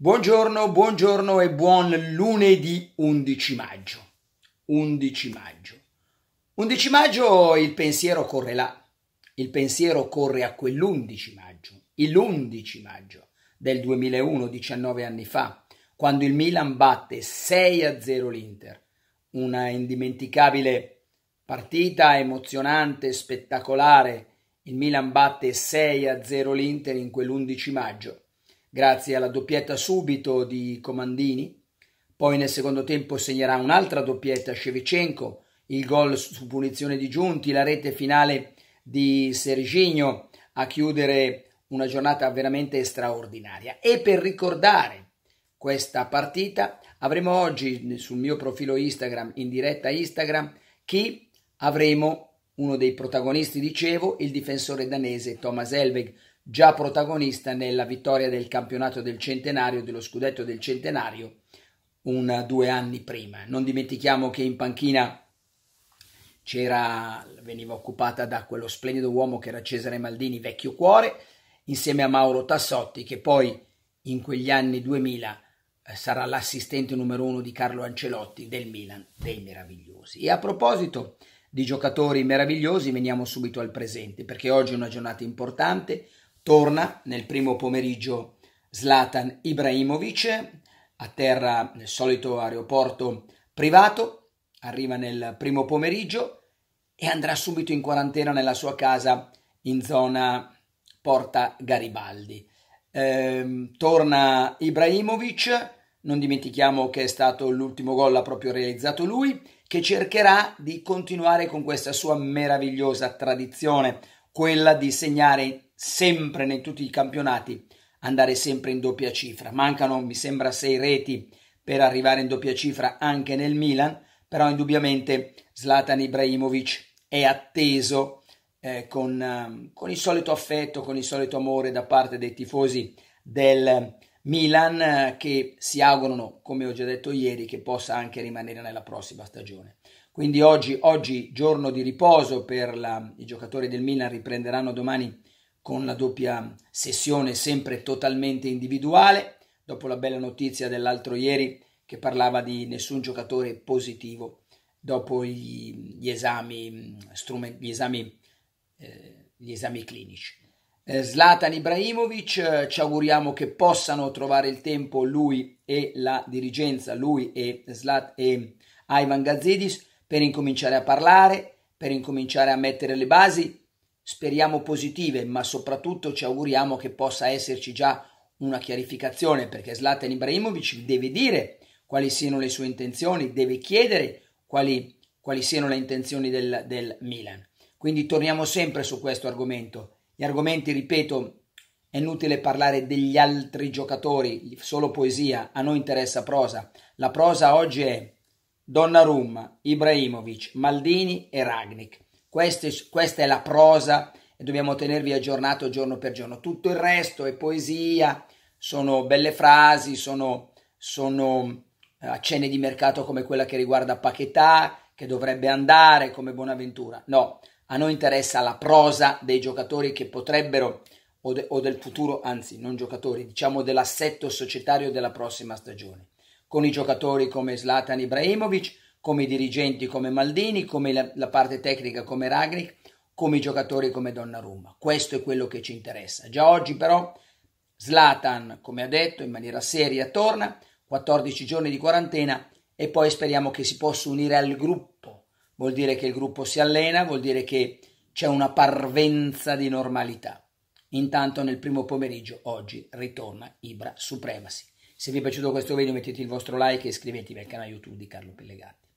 Buongiorno, buongiorno e buon lunedì 11 maggio. 11 maggio. 11 maggio il pensiero corre là. Il pensiero corre a quell'11 maggio, il 11 maggio del 2001, 19 anni fa, quando il Milan batte 6 a 0 l'Inter. Una indimenticabile partita emozionante, spettacolare. Il Milan batte 6 a 0 l'Inter in quell'11 maggio grazie alla doppietta subito di Comandini. Poi nel secondo tempo segnerà un'altra doppietta Shevchenko, il gol su punizione di Giunti, la rete finale di Serginio a chiudere una giornata veramente straordinaria. E per ricordare questa partita avremo oggi sul mio profilo Instagram, in diretta Instagram, chi avremo uno dei protagonisti, dicevo, il difensore danese Thomas Elveg, già protagonista nella vittoria del campionato del centenario, dello scudetto del centenario, un due anni prima. Non dimentichiamo che in panchina c'era, veniva occupata da quello splendido uomo che era Cesare Maldini, vecchio cuore, insieme a Mauro Tassotti, che poi in quegli anni 2000 eh, sarà l'assistente numero uno di Carlo Ancelotti del Milan dei meravigliosi. E a proposito di giocatori meravigliosi, veniamo subito al presente, perché oggi è una giornata importante, Torna nel primo pomeriggio Zlatan Ibrahimovic, a terra nel solito aeroporto privato, arriva nel primo pomeriggio e andrà subito in quarantena nella sua casa in zona Porta Garibaldi. Eh, torna Ibrahimovic, non dimentichiamo che è stato l'ultimo gol, l'ha proprio realizzato lui, che cercherà di continuare con questa sua meravigliosa tradizione, quella di segnare sempre in tutti i campionati andare sempre in doppia cifra. Mancano, mi sembra, sei reti per arrivare in doppia cifra anche nel Milan, però indubbiamente Zlatan Ibrahimovic è atteso eh, con, ehm, con, il solito affetto, con il solito amore da parte dei tifosi del Milan eh, che si augurano, come ho già detto ieri, che possa anche rimanere nella prossima stagione. Quindi oggi, oggi giorno di riposo per la, i giocatori del Milan, riprenderanno domani con la doppia sessione sempre totalmente individuale, dopo la bella notizia dell'altro ieri che parlava di nessun giocatore positivo dopo gli, gli esami, gli esami, eh, gli esami clinici. Eh, Zlatan Ibrahimovic, eh, ci auguriamo che possano trovare il tempo lui e la dirigenza, lui e, Zlat, e Ivan Gazzidis, per incominciare a parlare, per incominciare a mettere le basi, speriamo positive, ma soprattutto ci auguriamo che possa esserci già una chiarificazione, perché Zlatan Ibrahimovic deve dire quali siano le sue intenzioni, deve chiedere quali, quali siano le intenzioni del, del Milan. Quindi torniamo sempre su questo argomento. Gli argomenti, ripeto, è inutile parlare degli altri giocatori, solo poesia, a noi interessa prosa. La prosa oggi è Donnarumma, Ibrahimovic, Maldini e Ragnik. Queste, questa è la prosa e dobbiamo tenervi aggiornato giorno per giorno. Tutto il resto è poesia, sono belle frasi, sono, sono eh, accenne di mercato come quella che riguarda Paquetà, che dovrebbe andare come Bonaventura. No, a noi interessa la prosa dei giocatori che potrebbero, o, de, o del futuro, anzi non giocatori, diciamo dell'assetto societario della prossima stagione. Con i giocatori come Zlatan Ibrahimovic, come i dirigenti come Maldini, come la, la parte tecnica come Ragnick, come i giocatori come Donnarumma. Questo è quello che ci interessa. Già oggi però Zlatan, come ha detto, in maniera seria torna, 14 giorni di quarantena e poi speriamo che si possa unire al gruppo. Vuol dire che il gruppo si allena, vuol dire che c'è una parvenza di normalità. Intanto nel primo pomeriggio oggi ritorna Ibra Supremacy. Se vi è piaciuto questo video mettete il vostro like e iscrivetevi al canale YouTube di Carlo Pellegatti.